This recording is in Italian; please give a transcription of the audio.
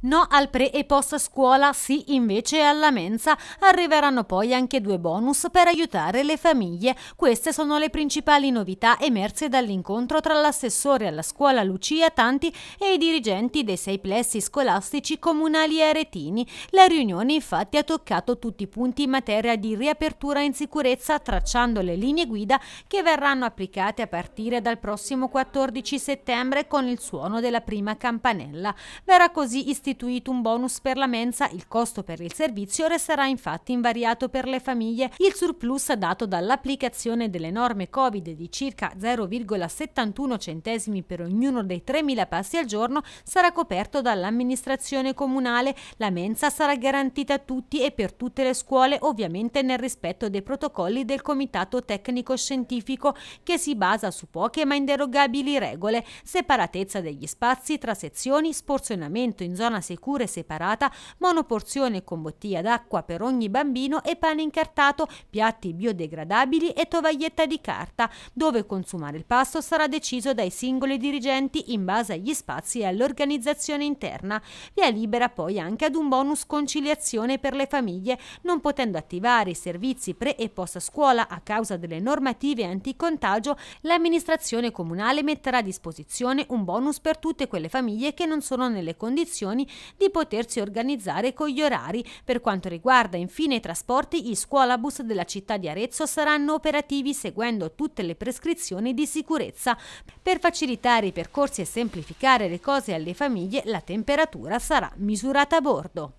no al pre e post scuola, sì invece alla mensa. Arriveranno poi anche due bonus per aiutare le famiglie. Queste sono le principali novità emerse dall'incontro tra l'assessore alla scuola Lucia Tanti e i dirigenti dei sei plessi scolastici comunali aretini. La riunione infatti ha toccato tutti i punti in materia di riapertura in sicurezza tracciando le linee guida che verranno applicate a partire dal prossimo 14 settembre con il suono della prima campanella. Verrà così istituita istituito un bonus per la mensa, il costo per il servizio resterà infatti invariato per le famiglie. Il surplus dato dall'applicazione delle norme Covid di circa 0,71 centesimi per ognuno dei 3.000 passi al giorno sarà coperto dall'amministrazione comunale. La mensa sarà garantita a tutti e per tutte le scuole, ovviamente nel rispetto dei protocolli del Comitato Tecnico Scientifico che si basa su poche ma inderogabili regole, separatezza degli spazi tra sezioni, sporzionamento in zona zona sicura e separata, monoporzione con bottiglia d'acqua per ogni bambino e pane incartato, piatti biodegradabili e tovaglietta di carta. Dove consumare il pasto sarà deciso dai singoli dirigenti in base agli spazi e all'organizzazione interna. Via libera poi anche ad un bonus conciliazione per le famiglie, non potendo attivare i servizi pre e post scuola a causa delle normative anticontagio, l'amministrazione comunale metterà a disposizione un bonus per tutte quelle famiglie che non sono nelle condizioni di potersi organizzare con gli orari. Per quanto riguarda infine i trasporti, i scuolabus della città di Arezzo saranno operativi seguendo tutte le prescrizioni di sicurezza. Per facilitare i percorsi e semplificare le cose alle famiglie, la temperatura sarà misurata a bordo.